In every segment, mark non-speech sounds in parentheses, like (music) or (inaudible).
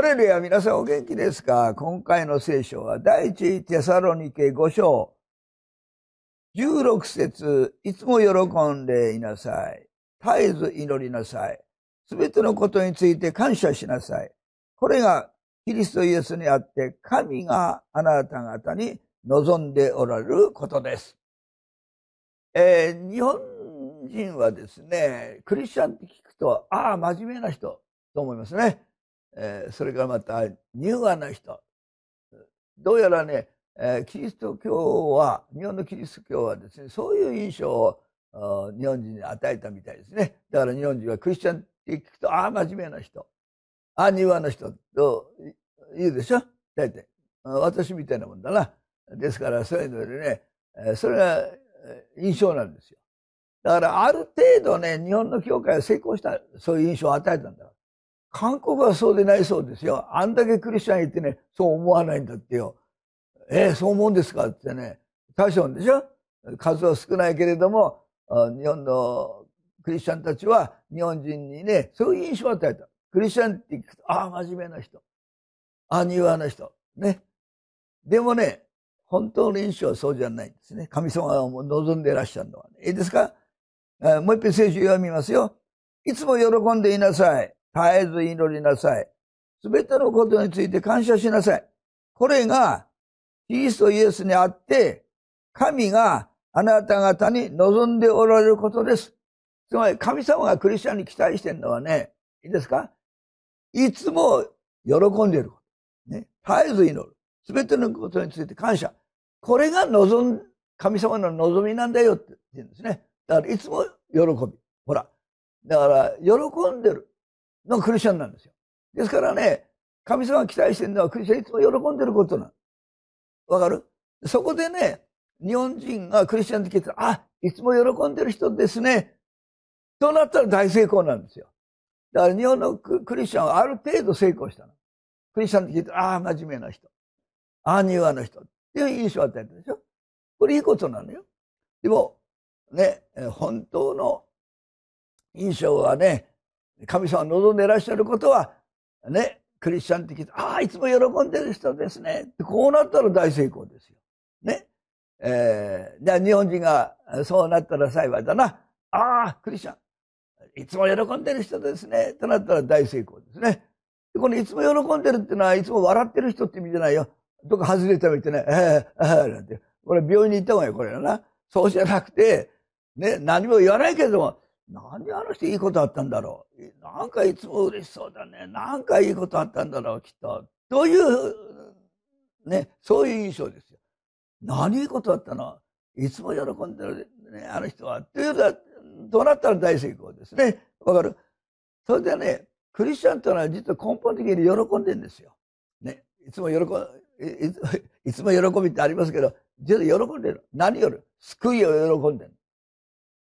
ハレルヤ、皆さんお元気ですか今回の聖書は、第一テサロニケ5章、16節いつも喜んでいなさい。絶えず祈りなさい。すべてのことについて感謝しなさい。これがキリストイエスにあって、神があなた方に望んでおられることです。えー、日本人はですね、クリスチャンって聞くと、ああ、真面目な人と思いますね。えそれからまた乳がんの人どうやらね、えキリスト教は日本のキリスト教はですねそういう印象を日本人に与えたみたいですねだから日本人はクリスチャンって聞くとああ真面目な人ああ乳がなの人と言うでしょ大体私みたいなもんだなですからそういうのでねそれが印象なんですよだからある程度ね日本の教会は成功したそういう印象を与えたんだから韓国はそうでないそうですよ。あんだけクリスチャン言ってね、そう思わないんだってよ。えー、そう思うんですかってね、大少でしょ数は少ないけれども、日本のクリスチャンたちは日本人にね、そういう印象を与えた。クリスチャンって聞くと、ああ、真面目な人。ああ、柔和な人。ね。でもね、本当の印象はそうじゃないんですね。神様が望んでいらっしゃるのは、ね。いいですかもう一遍聖書読みますよ。いつも喜んでいなさい。絶えず祈りなさい。すべてのことについて感謝しなさい。これが、キリストイエスにあって、神があなた方に望んでおられることです。つまり、神様がクリスチャンに期待してるのはね、いいですかいつも喜んでいること。ね。絶えず祈る。すべてのことについて感謝。これが望ん、神様の望みなんだよって言うんですね。だから、いつも喜び。ほら。だから、喜んでる。のクリスチャンなんですよ。ですからね、神様が期待してるのはクリスチャンいつも喜んでることなの。わかるそこでね、日本人がクリスチャンって聞いたら、あ、いつも喜んでる人ですね。となったら大成功なんですよ。だから日本のクリスチャンはある程度成功したの。クリスチャンって聞いたら、ああ、真面目な人。ああ、柔和な人。っていう印象を与えるでしょ。これいいことなのよ。でも、ね、本当の印象はね、神様望んでいらっしゃることは、ね、クリスチャンって聞いて、ああ、いつも喜んでる人ですね。こうなったら大成功ですよ。ね。えー、じゃあ日本人がそうなったら幸いだな。ああ、クリスチャン。いつも喜んでる人ですね。となったら大成功ですね。このいつも喜んでるってのは、いつも笑ってる人って意味じゃないよ。どっか外れた言ってね、ええー、ええー、なんて。これ病院に行った方がいい、これな。そうじゃなくて、ね、何も言わないけれども、何であの人いいことあったんだろう。なんかいつも嬉しそうだね。なんかいいことあったんだろう、きっと。という、ね、そういう印象ですよ。何いいことあったのいつも喜んでるね、あの人は。というのは、どうなったら大成功ですね。わかるそれでね、クリスチャンというのは実は根本的に喜んでるんですよ。ね、いつも喜いつも喜びってありますけど、実は喜んでる。何より救いを喜んでる。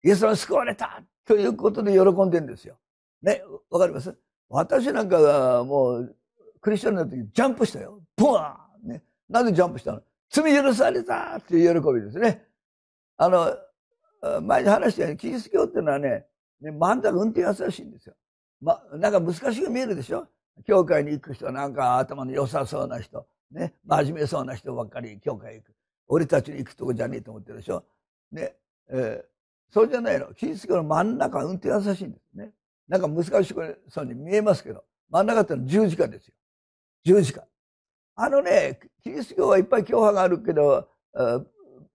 イエス様救われたということで喜んでるんですよ。ね、わかります私なんかがもう、クリスチャンになった時、ジャンプしたよ。ポワーンね。なんでジャンプしたの罪許されたっていう喜びですね。あの、前に話したように、キリスト教っていうのはね、ねまん中運転優しいんですよ。ま、なんか難しく見えるでしょ教会に行く人はなんか頭の良さそうな人、ね、真面目そうな人ばっかり教会行く。俺たちに行くとこじゃねえと思ってるでしょ。ね、えそうじゃないの。キリスト教の真ん中、うんと優しいんですね。なんか難しくそうに見えますけど、真ん中ってのは十字架ですよ。十字架。あのね、キリスト教はいっぱい教派があるけど、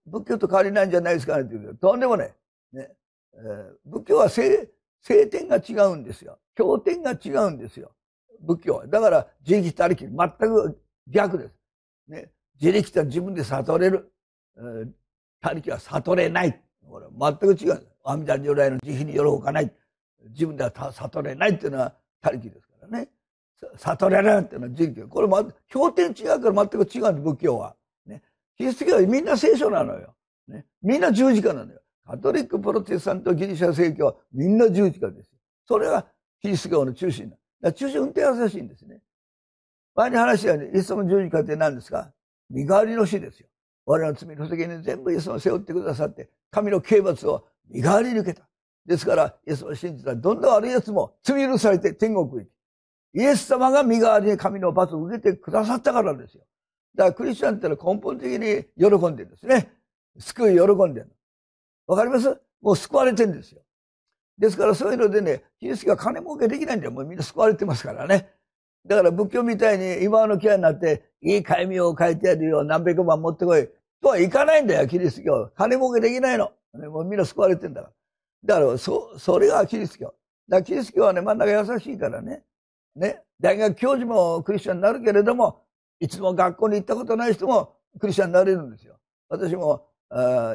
仏教と変わりないんじゃないですかねって言うけど、とんでもない。ねえ仏教は聖聖典が違うんですよ。経典が違うんですよ。仏教は。だから、自力たりき、全く逆です。ね、自力とは自分で悟れる。他、え、力、は悟れない。これ全く違う。阿弥陀如来の慈悲によるほかない。自分では悟れないっていうのは他力ですからね。悟れないっていうのは人教。これも、経点違うから全く違うんです、仏教は。ね。キリスト教はみんな聖書なのよ。ね。みんな十字架なのよ。カトリック、プロテスタント、ギリシャ正教はみんな十字架ですそれがキリスト教の中心だ。だ中心運転優しいんですね。前に話したように、イエス様十字架って何ですか身代わりの死ですよ。我らの罪の責任全部イエス様背負ってくださって、神の刑罰を身代わりに受けた。ですから、イエスを信じたら、どんどん悪い奴も罪許されて天国へイエス様が身代わりに神の罰を受けてくださったからですよ。だからクリスチャンってのは根本的に喜んでるんですね。救い喜んでる。わかりますもう救われてるんですよ。ですからそういうのでね、キリストが金儲けできないんだよ。もうみんな救われてますからね。だから仏教みたいに今のケアになって、いい戒名を書いてやるよ、何百万持ってこい。とはいかないんだよ、キリスト教。金儲けできないの。もうみんな救われてんだから。だから、そ、それがキリスト教。だキリスト教はね、真ん中優しいからね。ね。大学教授もクリスチャンになるけれども、いつも学校に行ったことない人もクリスチャンになれるんですよ。私も、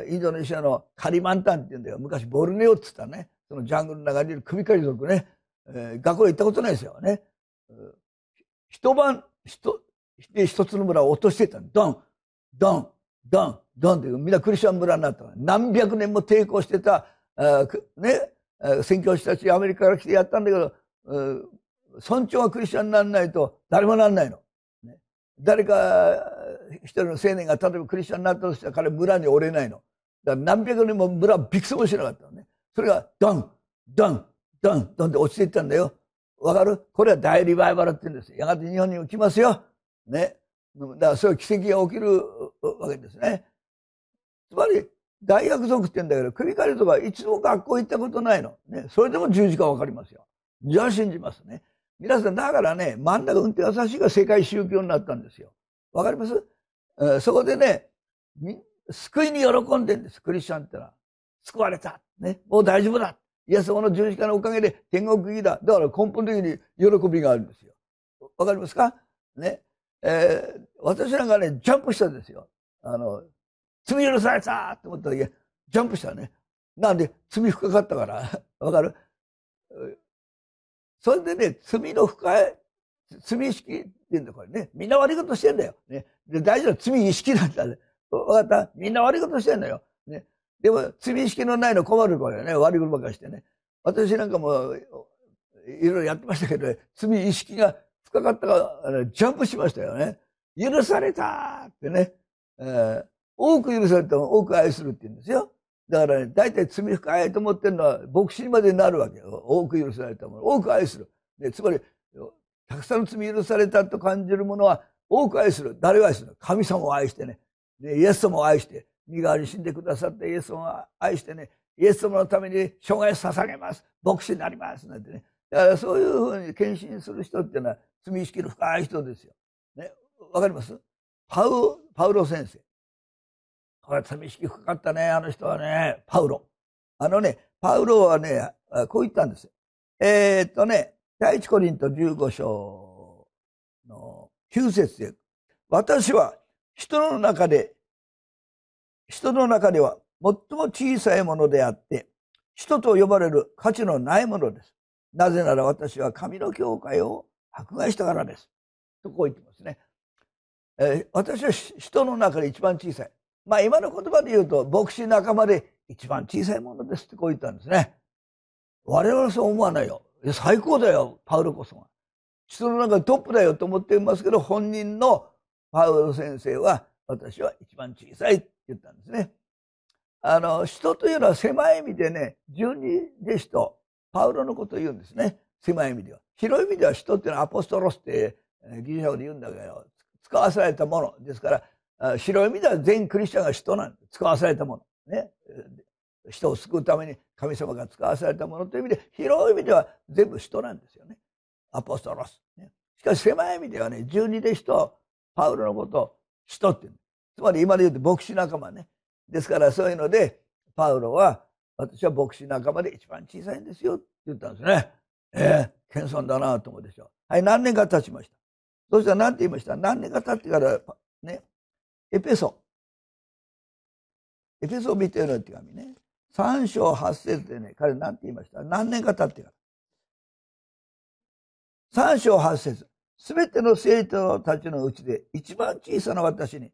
インドネシアのカリマンタンって言うんだよ。昔ボルネオって言ったね。そのジャングルの中にいる首刈り族ね。えー、学校行ったことないですよね。一晩、一、一つの村を落としてた。ドン、ドン、ドン、ドンって、みんなクリスチャン村になった。何百年も抵抗してた、あね、宣教師たちアメリカから来てやったんだけど、村長がクリスチャンにならないと誰もならないの。ね、誰か一人の青年が例えばクリスチャンになったとしたら彼村に折れないの。だから何百年も村はびくそもしなかったのね。それがドン、ドン、ドン、ドンって落ちていったんだよ。わかるこれは大リバイバルって言うんです。やがて日本にも来ますよ。ね。だからそういう奇跡が起きるわけですね。つまり、大学族って言うんだけど、繰り返せば一度学校行ったことないの。ね。それでも十字架わかりますよ。じゃあ信じますね。皆さん、だからね、真ん中運転優しいが世界宗教になったんですよ。わかります、えー、そこでね、救いに喜んでんです、クリスチャンってのは。救われた。ね。もう大丈夫だ。イエス様の十字架のおかげで天国行きだ。だから根本的に喜びがあるんですよ。わかりますかね。えー、私なんかね、ジャンプしたんですよ。あの、罪許されたと思った時、ジャンプしたね。なんで、罪深かったから。(laughs) わかるそれでね、罪の深い、罪意識っていうんだ、これね。みんな悪いことしてんだよ。ね。で、大事な罪意識なんだね。わかったみんな悪いことしてんだよ。でも、罪意識のないの困るからね、悪いことばかしてね。私なんかも、いろいろやってましたけど、ね、罪意識が深かったから、ジャンプしましたよね。許されたってね、えー、多く許されても多く愛するって言うんですよ。だからね、大体罪深いと思ってるのは、牧師にまでなるわけよ。多く許されたもの、多く愛する。ね、つまり、たくさんの罪許されたと感じるものは、多く愛する。誰を愛する神様を愛してね。イエス様を愛して、身代わり死んでくださってイエス様を愛してね、イエス様のために生涯捧げます。牧師になります。なんてね。だからそういうふうに献身する人っていうのは罪意識の深い人ですよ。ね。わかりますパウ、パウロ先生。これは罪意識深かったね、あの人はね。パウロ。あのね、パウロはね、こう言ったんですよ。えー、っとね、第一コリント十五章の九節で、私は人の中で人の中では最も小さいものであって、人と呼ばれる価値のないものです。なぜなら私は神の教会を迫害したからです。とこう言ってますね。えー、私は人の中で一番小さい。まあ今の言葉で言うと、牧師仲間で一番小さいものですってこう言ったんですね。我々はそう思わないよ。いや最高だよ、パウロこそが。人の中でトップだよと思っていますけど、本人のパウロ先生は、私は一番小さい言ったんですね。あの、というのは狭い意味でね、十二弟子とパウロのことを言うんですね。狭い意味では。広い意味では人っていうのはアポストロスってギリシャ語で言うんだけど、使わされたものですから、広い意味では全クリスチャンが使なんです。使わされたもの。ね。人を救うために神様が使わされたものという意味で、広い意味では全部人なんですよね。アポストロス。しかし狭い意味ではね、十二弟子とパウロのことを人って言うんでつまり今で言うと牧師仲間ね。ですからそういうので、パウロは、私は牧師仲間で一番小さいんですよって言ったんですね。ええー、謙遜だなと思うでしょう。はい、何年か経ちました。そしたら何て言いました何年か経ってから、ね、エペソ。エペソを見てるのて紙ね。三章八節でね、彼何て言いました何年か経ってから。三章八節すべての生徒たちのうちで一番小さな私に、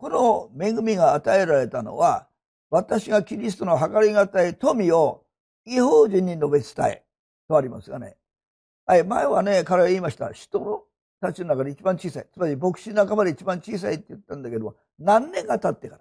この恵みが与えられたのは、私がキリストの計りがたい富を違法人に述べ伝え、とありますがね。はい、前はね、彼は言いました。人のたちの中で一番小さい。つまり牧師仲間で一番小さいって言ったんだけども、何年が経ってから。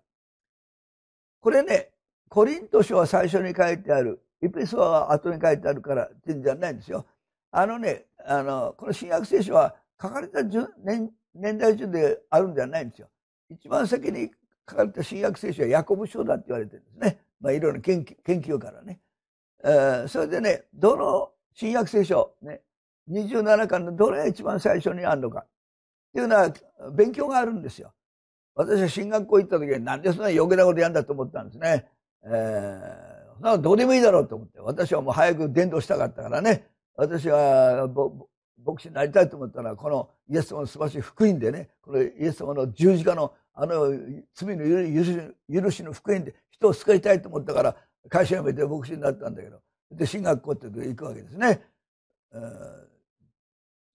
これね、コリント書は最初に書いてある。エプソードは後に書いてあるからってんじゃないんですよ。あのね、あの、この新約聖書は書かれた年代順であるんじゃないんですよ。一番先に書かれた新約聖書はヤコブ書だって言われてるんですね。まあ、いろいろ研究からね、えー、それでね、どの新約聖書、ね、27巻のどれが一番最初にあるのか。っていうのは、勉強があるんですよ。私は進学校行った時に、なんでそんな余計なことやんだと思ったんですね。えー、そんなどうでもいいだろうと思って。私はもう早く伝道したかったからね。私は、牧師になりたいと思ったら、このイエス様の素晴らしい福音でね、このイエス様の十字架のあの罪の許しの福音で人を救いたいと思ったから、会社辞めて牧師になったんだけど、で、進学校って行くわけですね。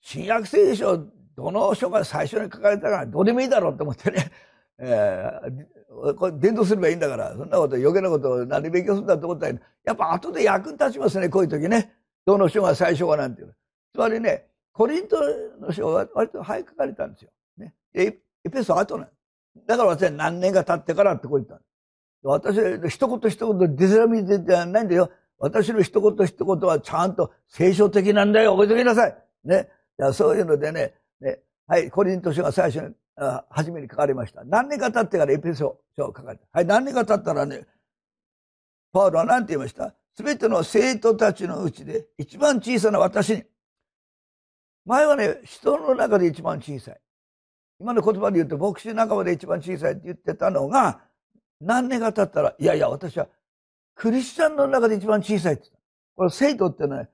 新約聖書、どの書が最初に書かれたからどうでもいいだろうと思ってね、えー、これ伝道すればいいんだから、そんなこと余計なことを何勉強するんだと思ったら、やっぱ後で役に立ちますね、こういう時ね。どの書が最初がなんていう。つまりね、コリントの書は割と早く書かれたんですよ。ね。エペソは後なんです。だから私は何年が経ってからってこう言ったんです。私は一言一言ディズラミではないんだよ。私の一言一言はちゃんと聖書的なんだよ。覚えておきなさい。ね。そういうのでね、ねはい、コリント書が最初に、初めに書かれました。何年か経ってからエペソ書を書かれた。はい、何年か経ったらね、パウロは何て言いましたすべての生徒たちのうちで一番小さな私に、前はね、人の中で一番小さい。今の言葉で言うと、牧師仲間で一番小さいって言ってたのが、何年が経ったら、いやいや、私はクリスチャンの中で一番小さいって言った。これ、生徒ってね、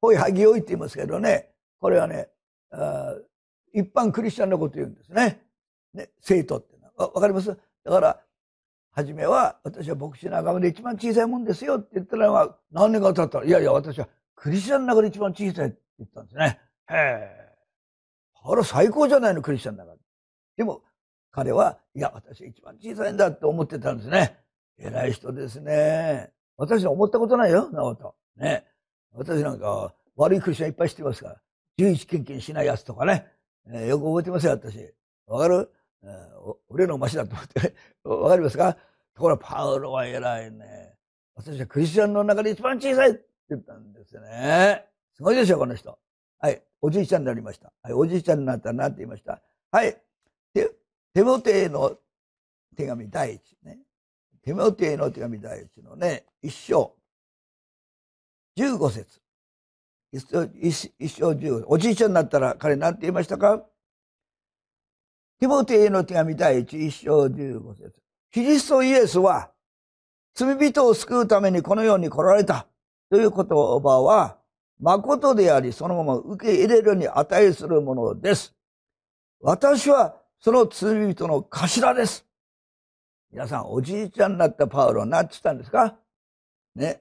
ほいはぎおいって言いますけどね、これはね、一般クリスチャンのこと言うんですね。ね、生徒ってのは。わかりますだから、はじめは、私は牧師仲間で一番小さいもんですよって言ったら、何年が経ったら、いやいや、私はクリスチャンの中で一番小さいって言ったんですね。へえ。パウロ最高じゃないの、クリスチャンだから。でも、彼は、いや、私一番小さいんだって思ってたんですね。偉い人ですね。私は思ったことないよ、なこと。ね。私なんか、悪いクリスチャンいっぱい知ってますから。11献金しないやつとかね。えー、よく覚えてますよ、私。わかる、えー、俺のマシだと思って、ね。(laughs) わかりますかところが、パウロは偉いね。私はクリスチャンの中で一番小さいって言ったんですよね。すごいでしょ、この人。はい、おじいちゃんになりました。はい、おじいちゃんになったなって言いました。はい、手、手元への手紙第一ね。手元への手紙第一のね、一章、十五節。一章十五おじいちゃんになったら彼何て言いましたかティモテへの手紙第一、一章十五節。キリストイエスは、罪人を救うためにこの世に来られたという言葉は、誠であり、そのまま受け入れるに値するものです。私はその罪人の頭です。皆さん、おじいちゃんになったパウロは何て言ったんですかね。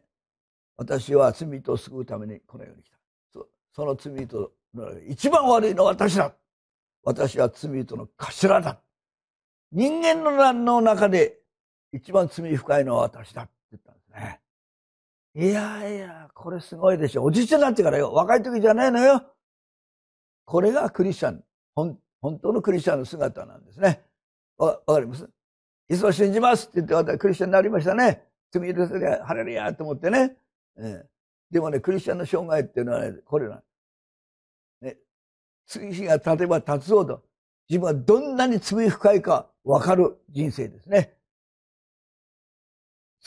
私は罪人を救うためにこの世に来た。その罪人の一番悪いのは私だ。私は罪人の頭だ。人間の中で一番罪深いのは私だって言ったんですね。いやいや、これすごいでしょ。おじいちゃんになってからよ。若い時じゃないのよ。これがクリスチャン、本当のクリスチャンの姿なんですね。わ、わかりますいつも信じますって言って私クリスチャンになりましたね。罪許せりゃ、晴れるやと思ってね、えー、でもね、クリスチャンの生涯っていうのはね、これなね、次日が経てば経つほど、自分はどんなに罪深いかわかる人生ですね。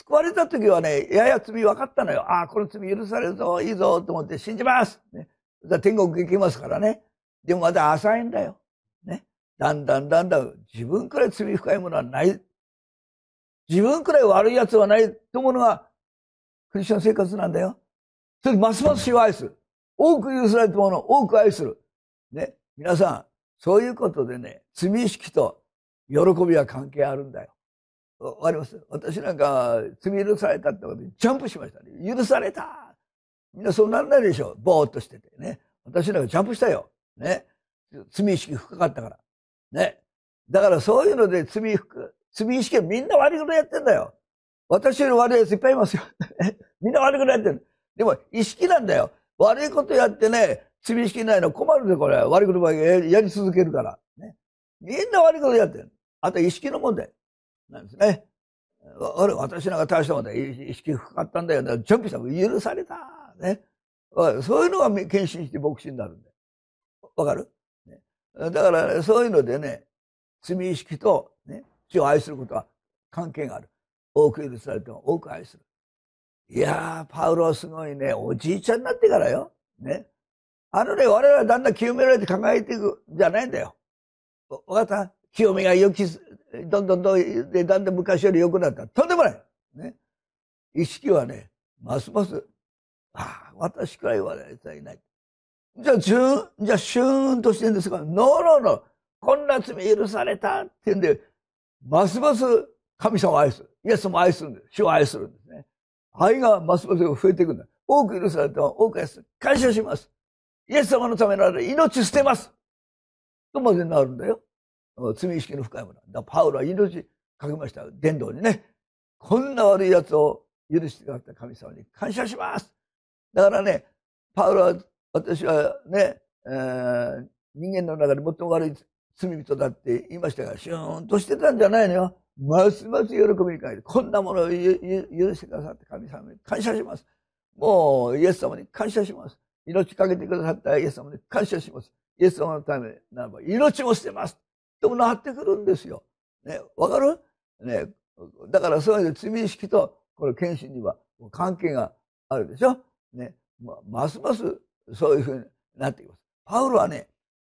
救われた時はね、やや罪分かったのよ。ああ、この罪許されるぞ、いいぞ、と思って信じます。ね、天国行きますからね。でもまだ浅いんだよ。ね。だんだんだんだん自分くらい罪深いものはない。自分くらい悪い奴はないと思うのがクリスチャン生活なんだよ。それでますます死を愛する。多く許されたものを多く愛する。ね。皆さん、そういうことでね、罪意識と喜びは関係あるんだよ。わかります私なんか、罪許されたってことで、ジャンプしましたね。許されたみんなそうならないでしょぼーっとしててね。私なんかジャンプしたよ。ね。罪意識深かったから。ね。だからそういうので罪深、罪意識はみんな悪いことやってんだよ。私より悪い奴いっぱいいますよ。みんな悪いことやってる。でも意識なんだよ。悪いことやってね、罪意識ないの困るでこれ。悪いことばやり続けるから。ね。みんな悪いことやってる。あと意識の問題。なんですね。俺、私なんか大したこと意識深かったんだよン準備した許された。ね。そういうのが献身して牧師になるんだよ。わかる、だから、ね、そういうのでね、罪意識と、ね、主を愛することは関係がある。多く許されても多く愛する。いやー、パウロはすごいね、おじいちゃんになってからよ。ね。あのね、我々はだんだん清められて考えていくんじゃないんだよ。わかった清めが良き、どんどんどん、で、だんだん昔より良くなった。とんでもない。ね。意識はね、ますます、ああ、私くらいはね、いない。じゃあ、じゅん、じゃあ、シューンとしてるんですが、ノーノーノー、こんな罪許されたっていうんで、ますます神様を愛する。イエスも愛するんです。主を愛するんですね。愛がますます増えていくんだ。多く許されても多く愛する。感謝します。イエス様のためなら命捨てます。とまでなるんだよ。罪意識の深いもの。だパウロは命かけました。伝道にね。こんな悪い奴を許してくださった神様に感謝します。だからね、パウロは、私はね、えー、人間の中で最も悪い罪人だって言いましたが、シューンとしてたんじゃないのよ。ますます喜びに変えて、こんなものを許してくださった神様に感謝します。もう、イエス様に感謝します。命かけてくださったイエス様に感謝します。イエス様のためならば、命を捨てます。ともなってくるんですよ。ね、わかるね、だからそういう罪意識と、これ、謙信には関係があるでしょね、まますますそういうふうになっています。パウロはね、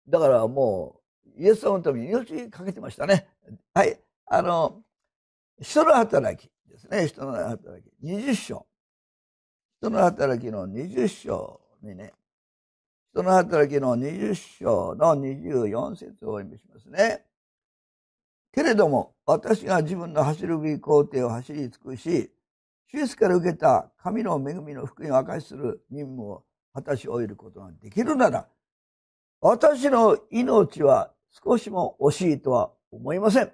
だからもう、イエス様のために命かけてましたね。はい。あの、人の働きですね。人の働き。二十章。人の働きの二十章にね、その働きの20章の24節をお読みしますね。けれども、私が自分の走るべき工程を走り尽くし、主イエスから受けた神の恵みの福音を明かしする任務を果たし終えることができるなら、私の命は少しも惜しいとは思いません。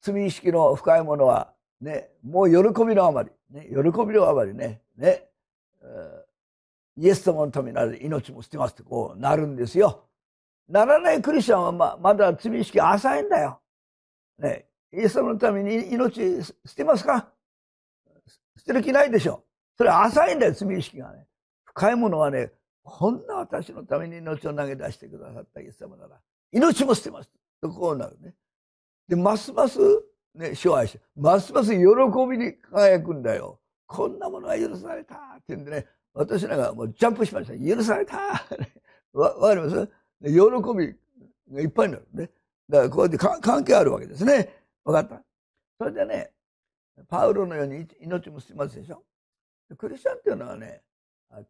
罪意識の深いものは、ね、もう喜びのあまり、ね、喜びのあまりね、ね、えーイエス様のためなら命も捨てますってこうなるんですよ。ならないクリスチャンはままだ罪意識浅いんだよ。ね、イエス様のために命捨てますか捨てる気ないでしょ。それ浅いんだよ、罪意識がね。深いものはね、こんな私のために命を投げ出してくださったイエス様なら、命も捨てます。とこうなるね。で、ますます、ね、勝敗愛して、ますます喜びに輝くんだよ。こんなものは許されたって言うんでね、私らがもうジャンプしました。許された (laughs) わ、わかります喜びがいっぱいになるね。だからこうやって関係あるわけですね。わかった。それでね、パウロのように命も捨てますでしょ。クリスチャンっていうのはね、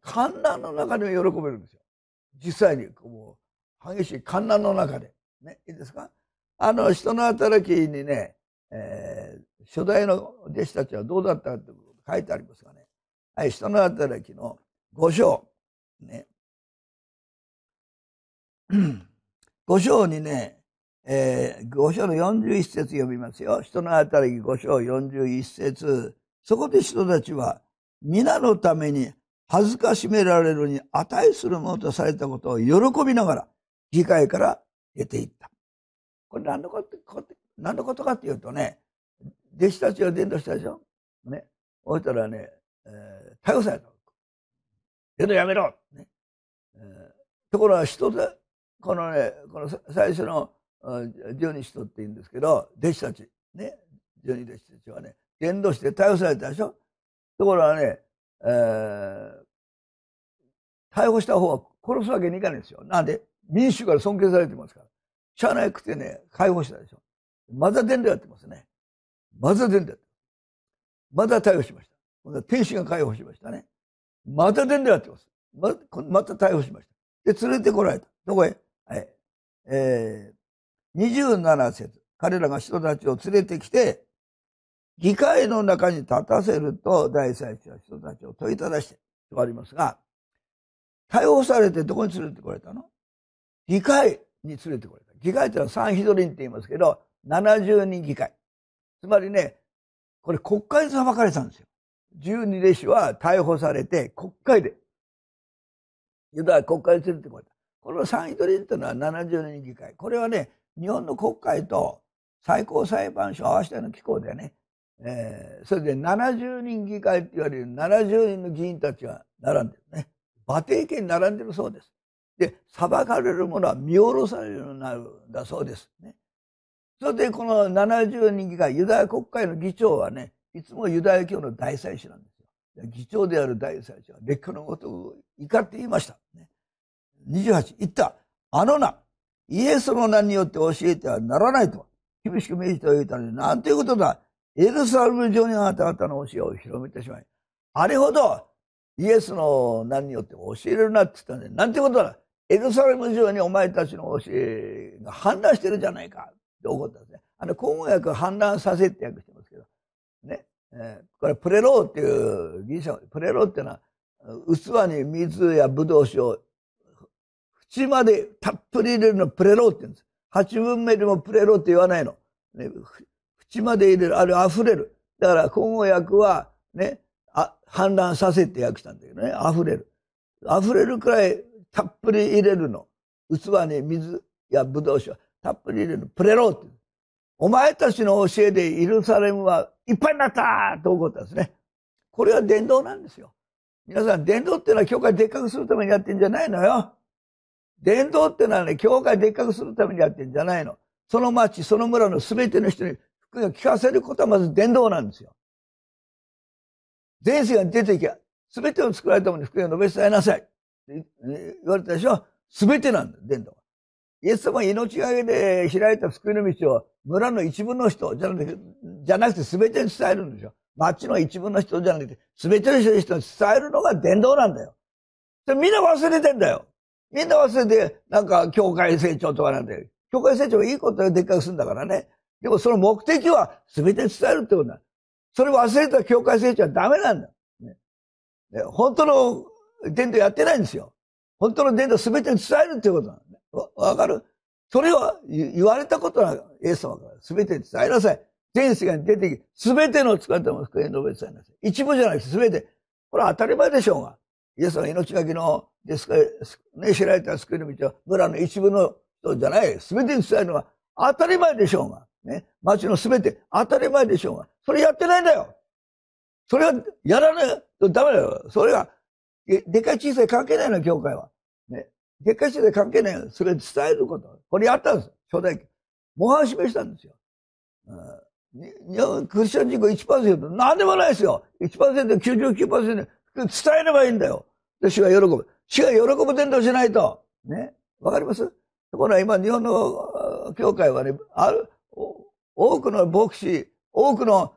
観覧の中でも喜べるんですよ。実際に、こう、激しい観覧の中で。ね、いいですかあの、人の働きにね、えー、初代の弟子たちはどうだったかって書いてありますがね。はい、人の働きの五章。ね。(clears throat) 章にね、えー、章の四十一節読みますよ。人の働き五章四十一節そこで人たちは、皆のために恥ずかしめられるに値するものとされたことを喜びながら、議会から出ていった。これ何のこと何のことかっていうとね、弟子たちが伝道したでしょ。ね。おいたらね、逮捕された。けどやめろ、ねえー、ところが人で、このね、この最初の十二使徒って言うんですけど、弟子たち、ね、十二弟子たちはね、言動して逮捕されたでしょところがね、えー、逮捕した方は殺すわけにいかないんですよ。なんで民主から尊敬されてますから。しゃあなくてね、解放したでしょ。まだ伝道やってますね。まだ伝道やってまだ逮捕しました。天使が解放しましたね。また出でやってます。ままた逮捕しました。で、連れてこられた。どこへはい。えー、27節。彼らが人たちを連れてきて、議会の中に立たせると、大祭司は人たちを問いただして、とありますが、逮捕されてどこに連れてこられたの議会に連れてこられた。議会というのは三ヒドリンって言いますけど、70人議会。つまりね、これ国会で裁かれたんですよ。12弟子は逮捕されて国会で、ユダは国会に連れてこられた。この三取りというのは70年議会。これはね、日本の国会と最高裁判所を合わせての機構だよね。えー、それで70人議会って言われる70人の議員たちが並んでるね。馬蹄形に並んでるそうです。で、裁かれるものは見下ろされるようになるんだそうです、ね。それでこの70人議会、ユダヤ国会の議長はね、いつもユダヤ教の大祭司なんですよ。議長である大祭司は劣化のごとく怒って言いました。28、言った。あのな、イエスの名によって教えてはならないと。厳しく命じておいたのに、なんていうことだ。エルサルム上にあなた方の教えを広めてしまい。あれほど、イエスの名によって教えるなって言ったんで、なんてことだ。エルサレム上にお前たちの教えが反乱してるじゃないか。って怒ったんですね。あの、今後反乱させって訳してね。えこれプレローっていうギリシャ、プレローっていうのは、器に水やぶどう酒を縁までたっぷり入れるのプレローって言うんです。八分目でもプレローって言わないの。ね、縁まで入れる、あるいは溢れる。だから今後訳は、ね、あ、氾濫させて訳したんだけどね、溢れる。溢れるくらいたっぷり入れるの。器に水やぶどう酒をたっぷり入れるの。プレローって言うお前たちの教えでイルサレムはいっぱいになったと思ったんですね。これは伝道なんですよ。皆さん、伝道っていうのは教会でっかくするためにやってんじゃないのよ。伝道っていうのはね、教会でっかくするためにやってんじゃないの。その町、その村の全ての人に福音を聞かせることはまず伝道なんですよ。前世が出てきゃ、全てを作られたものに福音を述べ伝えなさい。って言われたでしょ全てなんだ、伝道は。イエス様命がけで開いた救いの道を村の一部の人じゃなくて、じゃなくて全てに伝えるんですよ。町の一部の人じゃなくて、全ての人に伝えるのが伝道なんだよ。みんな忘れてんだよ。みんな忘れて、なんか、教会成長とかなんだよ。教会成長はいいことででっかくするんだからね。でもその目的は全てに伝えるってことだ。それ忘れた教会成長はダメなんだ。ね、本当の伝道やってないんですよ。本当の伝道全てに伝えるってことなわかるそれは言われたことは、イエス様から全て伝えなさい。天使が出てきて、全ての使い方も救い述べ伝えなさい。一部じゃないし、全て。これは当たり前でしょうが。イエス様命がけの、ですか、ね、知られた救いの道は村の一部の人じゃない。全てに伝えるのは当たり前でしょうが。ね。町の全て当たり前でしょうが。それやってないんだよ。それはやらないとダメだよ。それが、でかい小さい関係ないの、教会は。月刊誌で関係ない。それ伝えること。これやったんです。初代記。模範示したんですよ。うん、日本クリスチャン人口1%。なんでもないですよ。1%、99%。伝えればいいんだよ。で、はが喜ぶ。主が喜ぶ伝道しないと。ね。わかりますところが今、日本の教会はね、ある、多くの牧師、多くの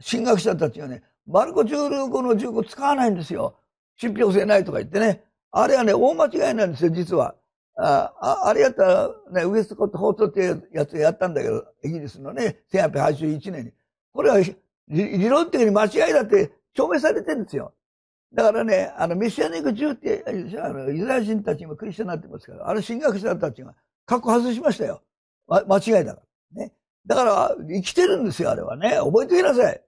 進学者たちがね、マルコ15の15使わないんですよ。信憑性ないとか言ってね。あれはね、大間違いなんですよ、実は。ああれやったら、ね、ウエストコット法とっていうやつやったんだけど、イギリスのね、1881年に。これは理論的に間違いだって証明されてるんですよ。だからね、あの、メシアニック中って、あのユダヤ人たちもクリスチャンになってますから、あの神学者たちが、格好外しましたよ。ま、間違いだから。ね。だから、生きてるんですよ、あれはね。覚えておきなさい。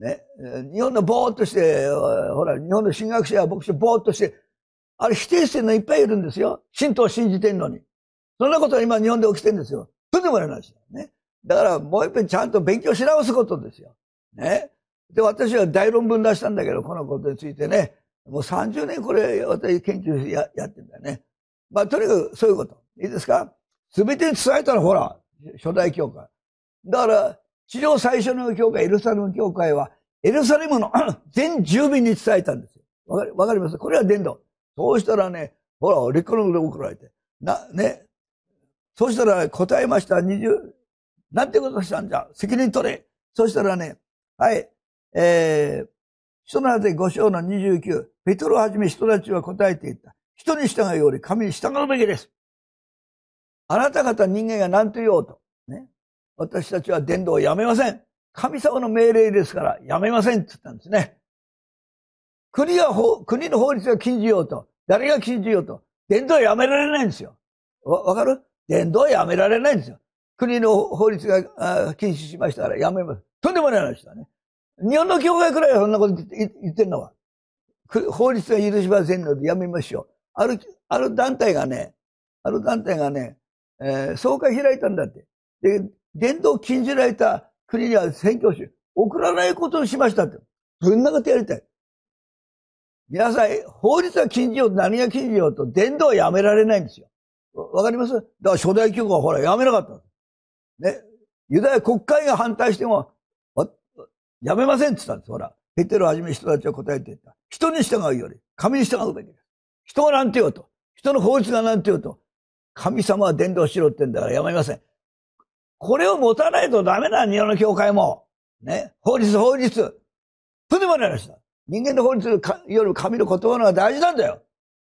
ね。日本のぼーっとして、ほら、日本の神学者や牧師ぼーっとして、あれ否定してるのいっぱいいるんですよ。神道を信じてるのに。そんなことは今日本で起きてるんですよ。とんでもない話だよね。だからもう一遍ちゃんと勉強し直すことですよ。ね。で、私は大論文出したんだけど、このことについてね。もう30年これ私研究ややってんだよね。まあとにかくそういうこと。いいですか全てに伝えたらほら、初代教会。だから、地上最初の教会、エルサレム教会は、エルサレムの (clears throat) 全住民に伝えたんですよ。わかりますこれは伝道。そうしたらね、ほら、立候補で送られて。な、ね。そうしたら答えました。二十、なんてことしたんじゃ。責任取れ。そうしたらね、はい、えー、人なぜ五章の二十九。ペトロをはじめ人たちは答えていった。人に従うより神に従うべきです。あなた方人間が何と言おうと。ね。私たちは伝道をやめません。神様の命令ですから、やめませんって言ったんですね。国は法、国の法律が禁じようと。誰が禁じようと。伝道はやめられないんですよ。わ、わかる伝道はやめられないんですよ。国の法律が禁止しましたからやめます。とんでもない話だね。日本の教会くらいはそんなこと言ってんのは。法律が許しませんのでやめましょう。ある、ある団体がね、ある団体がね、えー、総会開いたんだって。で、伝道禁じられた国には宣教師、送らないことをしましたって。そんなことやりたい。皆さん、法律は禁じようと何が禁じようと、伝道はやめられないんですよ。わかりますだから初代教皇はほら、やめなかった。ね。ユダヤ国会が反対しても、やめませんって言ったんです。ほら。ペテロをはじめ人たちは答えていった。人に従うより、神に従うべきです。人が何て言おうと。人の法律が何て言おうと。神様は伝道しろってんだからやめません。これを持たないとダメな日本の教会も。ね。法律、法律。とんでもないた。人間の法律より神の言葉のが大事なんだよ。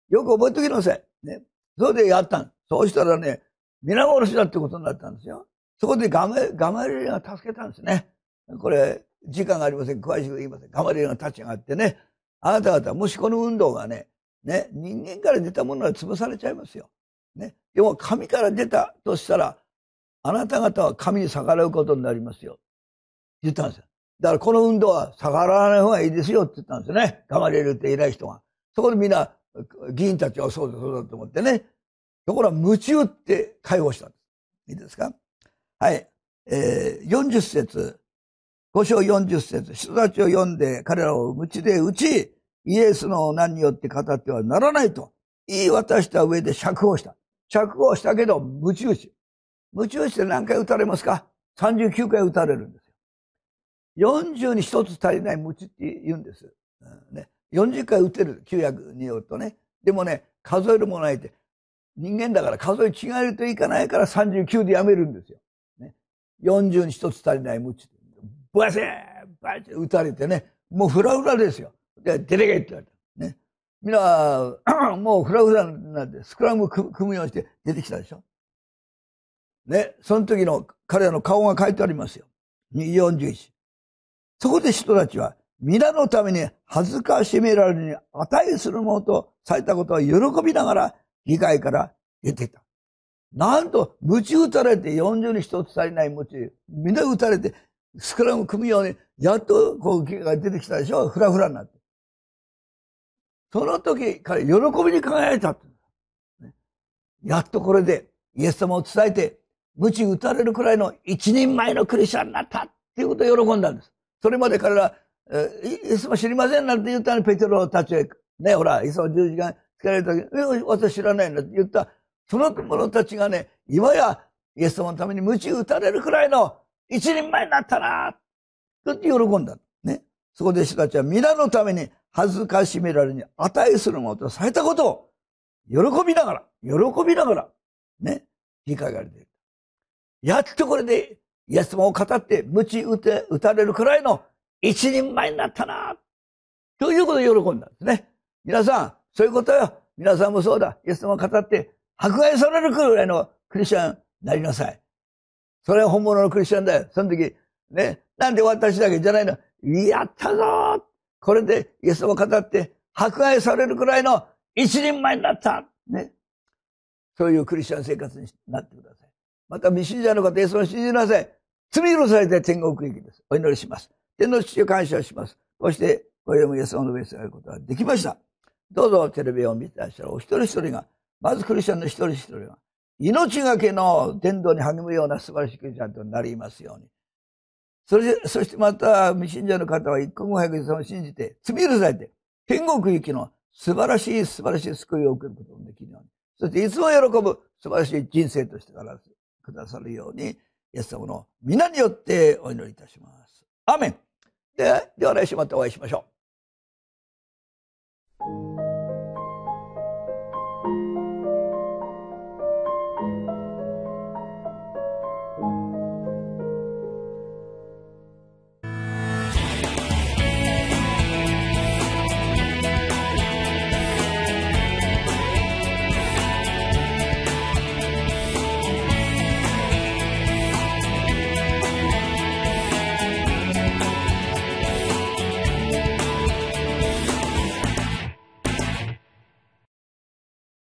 よく覚えておきなさい。ね。それでやったん。そうしたらね、皆殺しだってことになったんですよ。そこでガマガマリエが助けたんですね。これ、時間がありません。詳しく言いません。ガマリエが立ち上がってね、あなた方、もしこの運動がね、ね、人間から出たものは潰されちゃいますよ。ね。でも神から出たとしたら、あなた方は神に逆らうことになりますよ。言ったんですよ。だからこの運動は逆らわない方がいいですよって言ったんですね。黙れるって偉い人が。そこでみんな、議員たちはそうだそうだと思ってね。ところが夢中って解放したんです。いいですかはい。えー、40節。五章40節。人たちを読んで彼らを無中で打ち、イエスの何によって語ってはならないと言い渡した上で釈放した。釈放したけど夢中し。打中って何回打たれますか ?39 回打たれるんです。40に1つ足りない餅って言うんです。40回打てる、旧約によるとね。でもね、数えるもないって、人間だから数え違えるといかないから39でやめるんですよ。40に1つ足りない無知。バセーバチ打たれてね、もうフラフラですよ。で、出てけって言われた。ね。みんな、(clears throat) もうフラフラになって、スクラム組むようにして出てきたでしょ。ね。その時の彼らの顔が書いてありますよ。41。そこで人たちは、皆のために恥ずかしめられるに値するものとされたことを喜びながら、議会から出ていた。なんと、鞭打たれて40に一つ足りない鞭、皆打たれて、スクラム組むように、やっとこう、が出てきたでしょふらふらになって。その時彼、喜びに輝いた。やっとこれで、イエス様を伝えて、鞭打たれるくらいの一人前のクリスチャンになったっていうことを喜んだんです。それまで彼ら、えー、イエスは知りませんなんて言ったのに、ペテロたちへ、ね、ほら、イエ十字架につけられた時に、私知らないんだって言った、その者たちがね、今や、イエス様のために鞭打たれるくらいの一人前になったなとって喜んだ。ね。そこで人たちは皆のために恥ずかしめられに値するものとされたことを、喜びながら、喜びながら、ね、理解がれている。やっとこれでイエス様を語って鞭打て、打たれるくらいの一人前になったな、ということで喜んだんですね。皆さん、そういうことよ。皆さんもそうだ。イエス様を語って、迫害されるくらいのクリスチャンになりなさい。それは本物のクリスチャンだよ。その時、ね、なんで私だけじゃないの。やったぞこれでイエス様を語って、迫害されるくらいの一人前になったね。そういうクリスチャン生活になってください。また、未信者の方、イエス様を信じなさい。罪許されて天国行きです。お祈りします。天の父を感謝します。こうして、これもイエス様のベースがあることができました。どうぞテレビを見てらっしゃるお一人一人が、まずクリスチャンの一人一人が、命がけの伝道に励むような素晴らしいクリスチャンとなりますように。それそしてまた、未信者の方は一刻も早くイエス様を信じて、罪許されて、天国行きの素晴らしい素晴らしい救いを受けることもできるように。そしていつも喜ぶ素晴らしい人生としてくださるように、イエス様の皆によってお祈りいたします。アメン。で、では来週またお会いしましょう。